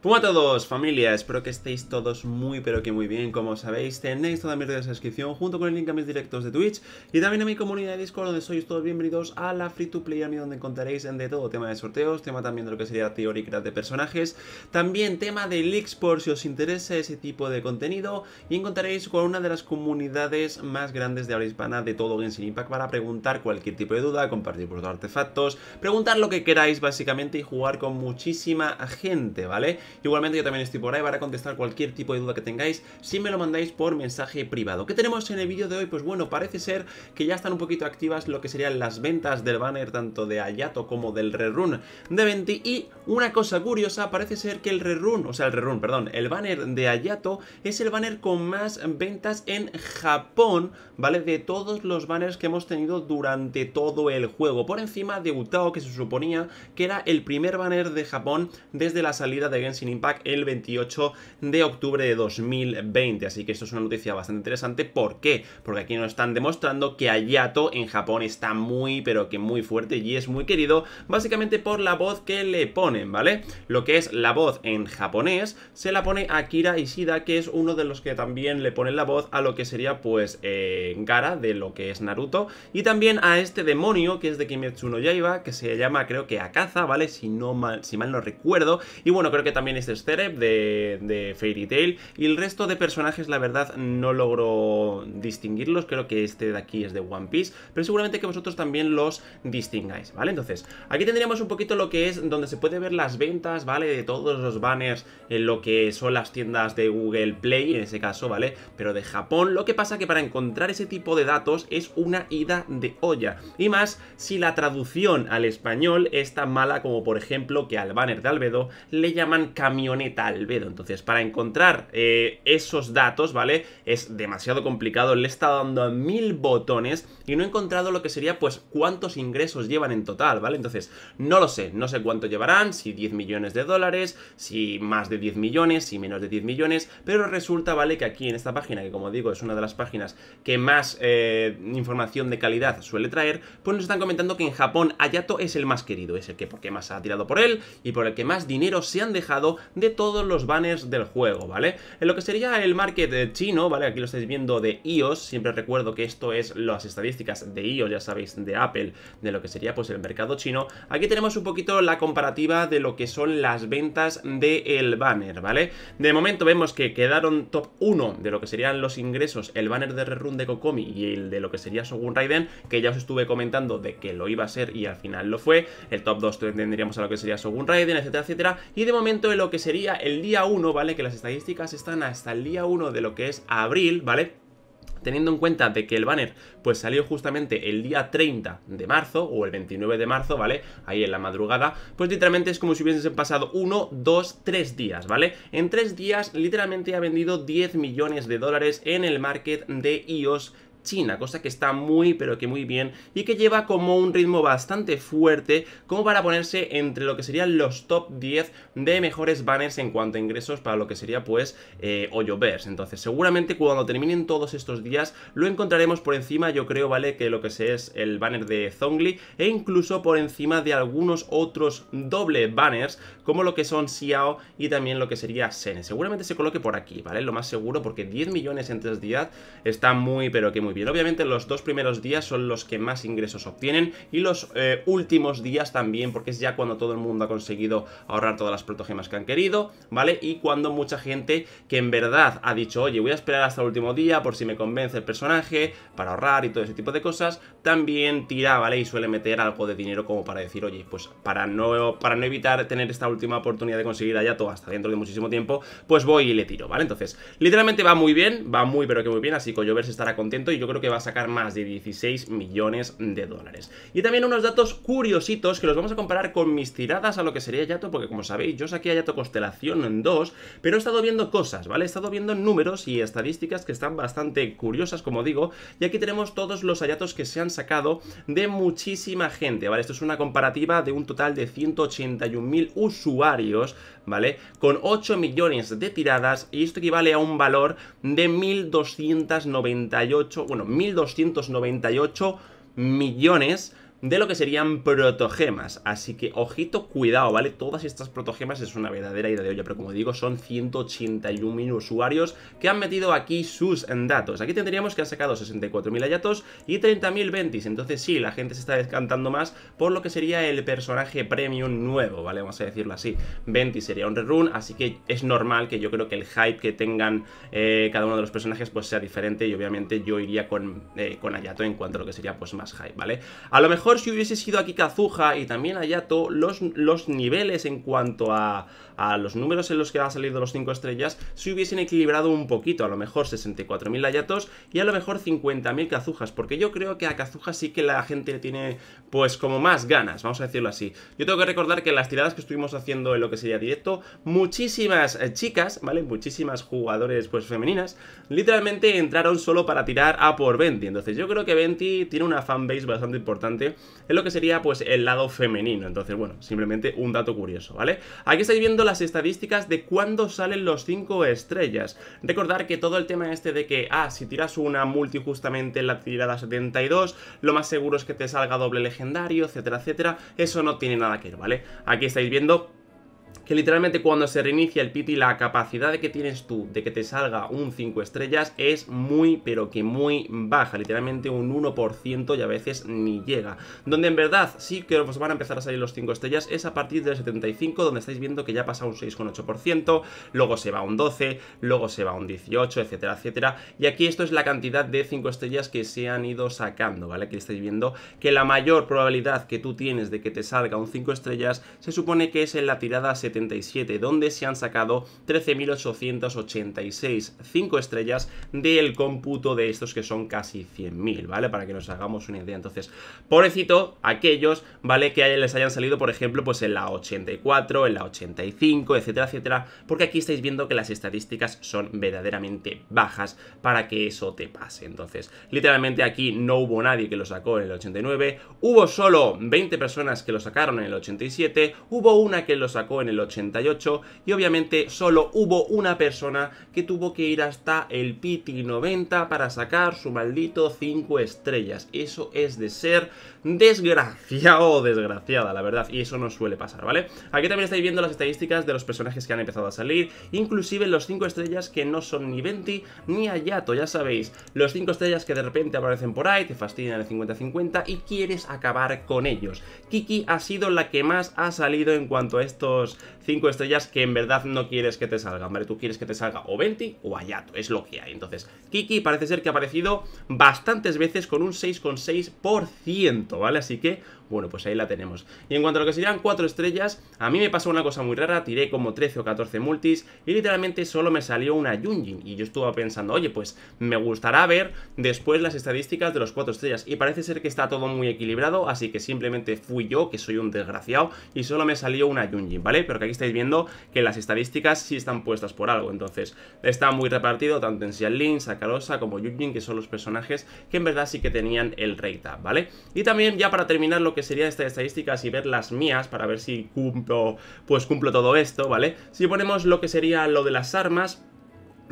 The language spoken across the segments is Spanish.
Pum a todos, familia, espero que estéis todos muy pero que muy bien, como sabéis tenéis toda mi red de suscripción junto con el link a mis directos de Twitch y también a mi comunidad de Discord donde sois todos bienvenidos a la Free to Play Army donde encontraréis de todo, tema de sorteos, tema también de lo que sería theorycraft de personajes, también tema de leaks por si os interesa ese tipo de contenido y encontraréis con una de las comunidades más grandes de habla hispana de todo Genshin Impact para preguntar cualquier tipo de duda, compartir vuestros artefactos, preguntar lo que queráis básicamente y jugar con muchísima gente, ¿vale? Igualmente yo también estoy por ahí para contestar cualquier tipo de duda que tengáis si me lo mandáis por mensaje privado. ¿Qué tenemos en el vídeo de hoy? Pues bueno, parece ser que ya están un poquito activas lo que serían las ventas del banner tanto de Ayato como del rerun de 20 y una cosa curiosa, parece ser que el rerun, o sea el rerun, perdón, el banner de Ayato es el banner con más ventas en Japón, ¿vale? De todos los banners que hemos tenido durante todo el juego, por encima de Utao que se suponía que era el primer banner de Japón desde la salida de Genshin sin Impact el 28 de octubre de 2020. Así que esto es una noticia bastante interesante. ¿Por qué? Porque aquí nos están demostrando que Ayato en Japón está muy, pero que muy fuerte y es muy querido, básicamente por la voz que le ponen, ¿vale? Lo que es la voz en japonés se la pone Akira Ishida, que es uno de los que también le ponen la voz a lo que sería, pues, eh, Gara, de lo que es Naruto, y también a este demonio, que es de Kimetsu no Yaiba, que se llama, creo que Akaza, ¿vale? Si, no mal, si mal no recuerdo, y bueno, creo que también este es de, Fairy Tail. Y el resto de personajes, la verdad, no logro distinguirlos. Creo que este de aquí es de One Piece. Pero seguramente que vosotros también los distingáis, ¿vale? Entonces, aquí tendríamos un poquito lo que es donde se puede ver las ventas, ¿vale? De todos los banners en lo que son las tiendas de Google Play, en ese caso, ¿vale? Pero de Japón. Lo que pasa que para encontrar ese tipo de datos es una ida de olla. Y más si la traducción al español es tan mala como, por ejemplo, que al banner de Albedo le llaman camioneta Albedo. Entonces, para encontrar eh, esos datos, ¿vale? Es demasiado complicado, le he estado dando a mil botones y no he encontrado lo que sería, pues, cuántos ingresos llevan en total, ¿vale? Entonces, no lo sé, no sé cuánto llevarán, si 10 millones de dólares, si más de 10 millones, si menos de 10 millones, pero resulta, ¿vale? Que aquí en esta página, que como digo, es una de las páginas que más eh, información de calidad suele traer, pues nos están comentando que en Japón Hayato es el más querido, es el que porque más ha tirado por él y por el que más dinero se han dejado de todos los banners del juego, ¿vale? En lo que sería el market eh, chino, ¿vale? Aquí lo estáis viendo de iOS, siempre recuerdo que esto es las estadísticas de iOS, ya sabéis, de Apple, de lo que sería pues el mercado chino. Aquí tenemos un poquito la comparativa de lo que son las ventas del banner, ¿vale? De momento vemos que quedaron top 1 de lo que serían los ingresos, el banner de Rerun de Kokomi y el de lo que sería Shogun Raiden, que ya os estuve comentando de que lo iba a ser y al final lo fue. El top 2 tendríamos a lo que sería Shogun Raiden, etcétera, etcétera. Y de momento el lo que sería el día 1, ¿vale? Que las estadísticas están hasta el día 1 de lo que es abril, ¿vale? Teniendo en cuenta de que el banner pues salió justamente el día 30 de marzo o el 29 de marzo, ¿vale? Ahí en la madrugada, pues literalmente es como si hubiesen pasado 1, 2, 3 días, ¿vale? En 3 días literalmente ha vendido 10 millones de dólares en el market de iOS China, cosa que está muy pero que muy bien y que lleva como un ritmo bastante fuerte como para ponerse entre lo que serían los top 10 de mejores banners en cuanto a ingresos para lo que sería pues eh, Entonces seguramente cuando terminen todos estos días lo encontraremos por encima yo creo vale que lo que es el banner de Zongli e incluso por encima de algunos otros doble banners como lo que son Xiao y también lo que sería Sene. Seguramente se coloque por aquí, ¿vale? Lo más seguro porque 10 millones en 3 días está muy pero que muy muy bien. Obviamente los dos primeros días son los que más ingresos obtienen y los eh, últimos días también, porque es ya cuando todo el mundo ha conseguido ahorrar todas las protogemas que han querido, ¿vale? Y cuando mucha gente que en verdad ha dicho, oye, voy a esperar hasta el último día por si me convence el personaje, para ahorrar y todo ese tipo de cosas, también tira, ¿vale? Y suele meter algo de dinero como para decir, oye, pues para no, para no evitar tener esta última oportunidad de conseguir allá todo hasta dentro de muchísimo tiempo, pues voy y le tiro, ¿vale? Entonces, literalmente va muy bien, va muy pero que muy bien, así que Llover estará contento y yo creo que va a sacar más de 16 millones de dólares. Y también unos datos curiositos que los vamos a comparar con mis tiradas a lo que sería Yato, porque como sabéis, yo saqué a Yato Constelación en 2, pero he estado viendo cosas, ¿vale? He estado viendo números y estadísticas que están bastante curiosas, como digo, y aquí tenemos todos los hallatos que se han sacado de muchísima gente, ¿vale? Esto es una comparativa de un total de 181.000 usuarios, ¿vale? Con 8 millones de tiradas y esto equivale a un valor de 1.298 bueno, 1.298 millones de lo que serían protogemas. Así que, ojito, cuidado, ¿vale? Todas estas protogemas es una verdadera idea de olla, pero como digo, son 181.000 usuarios que han metido aquí sus datos. Aquí tendríamos que han sacado 64.000 hayatos y 30.000 ventis. Entonces, sí, la gente se está descantando más por lo que sería el personaje premium nuevo, ¿vale? Vamos a decirlo así. Ventis sería un rerun, así que es normal que yo creo que el hype que tengan eh, cada uno de los personajes pues sea diferente y obviamente yo iría con, eh, con Hayato en cuanto a lo que sería pues más hype, ¿vale? A lo mejor si hubiese sido aquí Kazuha y también Hayato, los, los niveles en cuanto a, los números en los que ha salido los 5 estrellas se hubiesen equilibrado un poquito, a lo mejor 64.000 hayatos y a lo mejor 50.000 cazujas porque yo creo que a Kazuha sí que la gente le tiene pues como más ganas, vamos a decirlo así. Yo tengo que recordar que en las tiradas que estuvimos haciendo en lo que sería directo, muchísimas eh, chicas, ¿vale? Muchísimas jugadores pues femeninas, literalmente entraron solo para tirar a por Venti, entonces yo creo que Venti tiene una fanbase bastante importante es lo que sería pues el lado femenino. Entonces, bueno, simplemente un dato curioso, ¿vale? Aquí estáis viendo las estadísticas de cuándo salen los 5 estrellas. Recordar que todo el tema este de que, ah, si tiras una multi justamente en la tirada 72, lo más seguro es que te salga doble legendario, etcétera, etcétera, eso no tiene nada que ver, ¿vale? Aquí estáis viendo que literalmente cuando se reinicia el pity la capacidad de que tienes tú de que te salga un 5 estrellas es muy pero que muy baja, literalmente un 1% y a veces ni llega. Donde en verdad sí que os van a empezar a salir los 5 estrellas es a partir del 75 donde estáis viendo que ya pasa un 6,8%, luego se va a un 12, luego se va a un 18, etcétera, etcétera. Y aquí esto es la cantidad de 5 estrellas que se han ido sacando, ¿vale? Aquí estáis viendo que la mayor probabilidad que tú tienes de que te salga un 5 estrellas se supone que es en la tirada 70 donde se han sacado 13.886, 5 estrellas del cómputo de estos que son casi 100.000, ¿vale? Para que nos hagamos una idea. Entonces, pobrecito, aquellos, ¿vale? Que les hayan salido, por ejemplo, pues en la 84, en la 85, etcétera, etcétera, porque aquí estáis viendo que las estadísticas son verdaderamente bajas para que eso te pase. Entonces, literalmente aquí no hubo nadie que lo sacó en el 89, hubo solo 20 personas que lo sacaron en el 87, hubo una que lo sacó en el y obviamente solo hubo una persona que tuvo que ir hasta el Piti 90 para sacar su maldito 5 estrellas. Eso es de ser desgraciado o desgraciada, la verdad, y eso no suele pasar, ¿vale? Aquí también estáis viendo las estadísticas de los personajes que han empezado a salir, inclusive los 5 estrellas que no son ni Venti ni Ayato, ya sabéis, los 5 estrellas que de repente aparecen por ahí, te fastidian el 50-50 y quieres acabar con ellos. Kiki ha sido la que más ha salido en cuanto a estos 5 estrellas que en verdad no quieres que te salgan, ¿vale? Tú quieres que te salga o 20 o Ayato, es lo que hay. Entonces, Kiki parece ser que ha aparecido bastantes veces con un 6,6%, ¿vale? Así que bueno, pues ahí la tenemos. Y en cuanto a lo que serían 4 estrellas, a mí me pasó una cosa muy rara, tiré como 13 o 14 multis y literalmente solo me salió una Yunjin y yo estuve pensando, oye, pues me gustará ver después las estadísticas de los cuatro estrellas y parece ser que está todo muy equilibrado, así que simplemente fui yo, que soy un desgraciado, y solo me salió una Yunjin, ¿vale? Pero que aquí estáis viendo que las estadísticas sí están puestas por algo, entonces está muy repartido tanto en Xianlin, Sakarosa como Yunjin, que son los personajes que en verdad sí que tenían el Reita, ¿vale? Y también ya para terminar lo que que sería estas estadísticas y ver las mías para ver si cumplo, pues cumplo todo esto, ¿vale? Si ponemos lo que sería lo de las armas,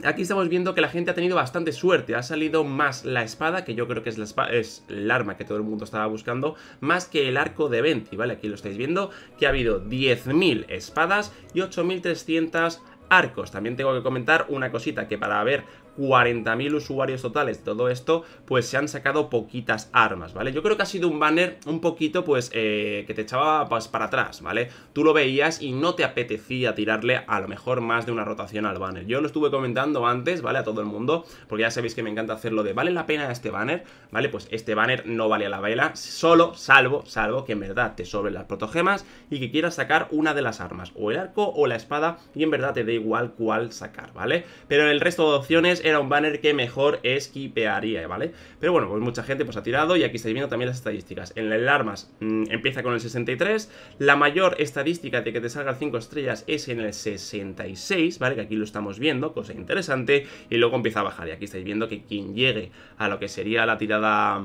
Aquí estamos viendo que la gente ha tenido bastante suerte, ha salido más la espada, que yo creo que es la es el arma que todo el mundo estaba buscando, más que el arco de Venti, ¿vale? Aquí lo estáis viendo, que ha habido 10.000 espadas y 8.300 arcos. También tengo que comentar una cosita, que para ver 40.000 usuarios totales, todo esto, pues se han sacado poquitas armas, ¿vale? Yo creo que ha sido un banner un poquito, pues, eh, que te echaba para atrás, ¿vale? Tú lo veías y no te apetecía tirarle a lo mejor más de una rotación al banner. Yo lo estuve comentando antes, ¿vale? A todo el mundo, porque ya sabéis que me encanta hacerlo de, ¿vale la pena este banner? ¿Vale? Pues este banner no vale a la vela, solo, salvo, salvo que en verdad te sobren las protogemas y que quieras sacar una de las armas, o el arco o la espada, y en verdad te da igual cuál sacar, ¿vale? Pero el resto de opciones era un banner que mejor esquipearía, ¿vale? Pero bueno, pues mucha gente pues ha tirado y aquí estáis viendo también las estadísticas. En el armas mm, empieza con el 63, la mayor estadística de que te salgan 5 estrellas es en el 66, ¿vale? Que aquí lo estamos viendo, cosa interesante, y luego empieza a bajar. Y aquí estáis viendo que quien llegue a lo que sería la tirada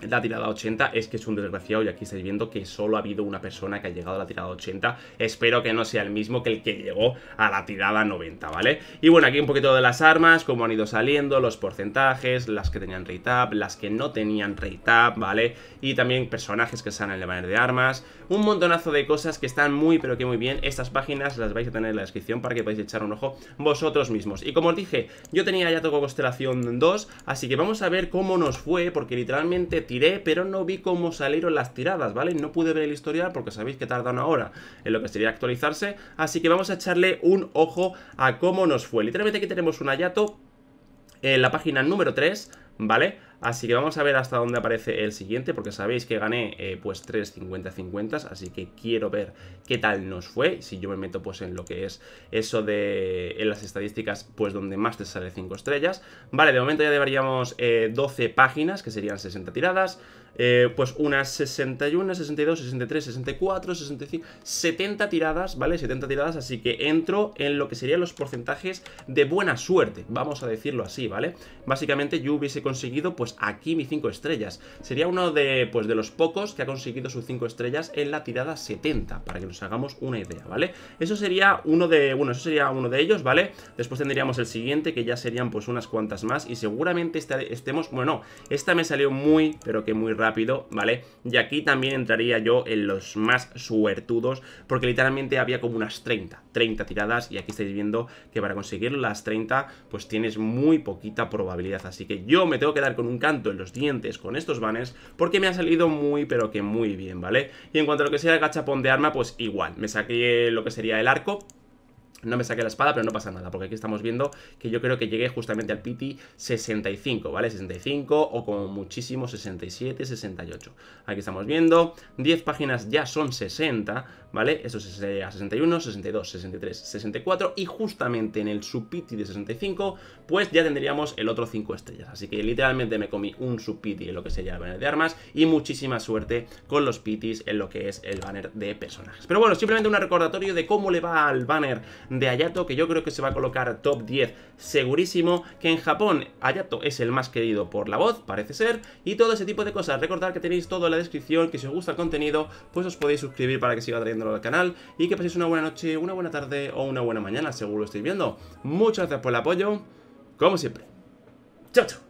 la tirada 80 es que es un desgraciado y aquí estáis viendo que solo ha habido una persona que ha llegado a la tirada 80. Espero que no sea el mismo que el que llegó a la tirada 90, ¿vale? Y bueno, aquí un poquito de las armas, cómo han ido saliendo, los porcentajes, las que tenían rate up, las que no tenían rate up, ¿vale? Y también personajes que salen el banner de armas, un montonazo de cosas que están muy pero que muy bien. Estas páginas las vais a tener en la descripción para que podáis echar un ojo vosotros mismos. Y como os dije, yo tenía ya Toco Constelación 2, así que vamos a ver cómo nos fue, porque literalmente tiré, pero no vi cómo salieron las tiradas, ¿vale? No pude ver el historial porque sabéis que tarda una hora en lo que sería actualizarse, así que vamos a echarle un ojo a cómo nos fue. Literalmente aquí tenemos un hallato en la página número 3, ¿vale? Así que vamos a ver hasta dónde aparece el siguiente, porque sabéis que gané eh, pues 3 50-50, así que quiero ver qué tal nos fue, si yo me meto pues en lo que es eso de en las estadísticas, pues donde más te sale 5 estrellas. Vale, de momento ya deberíamos 12 eh, páginas, que serían 60 tiradas, eh, pues unas 61, 62, 63, 64, 65, 70 tiradas, ¿vale? 70 tiradas, así que entro en lo que serían los porcentajes de buena suerte, vamos a decirlo así, ¿vale? Básicamente yo hubiese conseguido pues aquí mis 5 estrellas, sería uno de, pues, de los pocos que ha conseguido sus 5 estrellas en la tirada 70, para que nos hagamos una idea, ¿vale? Eso sería uno de, bueno, eso sería uno de ellos, ¿vale? Después tendríamos el siguiente, que ya serían pues unas cuantas más, y seguramente este, estemos, bueno, no, esta me salió muy, pero que muy rápido rápido, ¿vale? Y aquí también entraría yo en los más suertudos, porque literalmente había como unas 30, 30 tiradas, y aquí estáis viendo que para conseguir las 30, pues tienes muy poquita probabilidad, así que yo me tengo que dar con un canto en los dientes con estos banners, porque me ha salido muy, pero que muy bien, ¿vale? Y en cuanto a lo que sea el de arma, pues igual, me saqué lo que sería el arco, no me saqué la espada, pero no pasa nada, porque aquí estamos viendo que yo creo que llegué justamente al pity 65, ¿vale? 65 o como muchísimo 67, 68. Aquí estamos viendo, 10 páginas ya son 60, ¿vale? Eso sería 61, 62, 63, 64 y justamente en el sub pity de 65, pues ya tendríamos el otro 5 estrellas. Así que literalmente me comí un sub pity en lo que el banner de armas y muchísima suerte con los pitis en lo que es el banner de personajes. Pero bueno, simplemente un recordatorio de cómo le va al banner de Hayato, que yo creo que se va a colocar top 10 segurísimo, que en Japón Hayato es el más querido por la voz, parece ser, y todo ese tipo de cosas. Recordad que tenéis todo en la descripción, que si os gusta el contenido, pues os podéis suscribir para que siga trayéndolo al canal, y que paséis una buena noche, una buena tarde o una buena mañana, seguro lo estéis viendo. Muchas gracias por el apoyo, como siempre. ¡Chao, chao!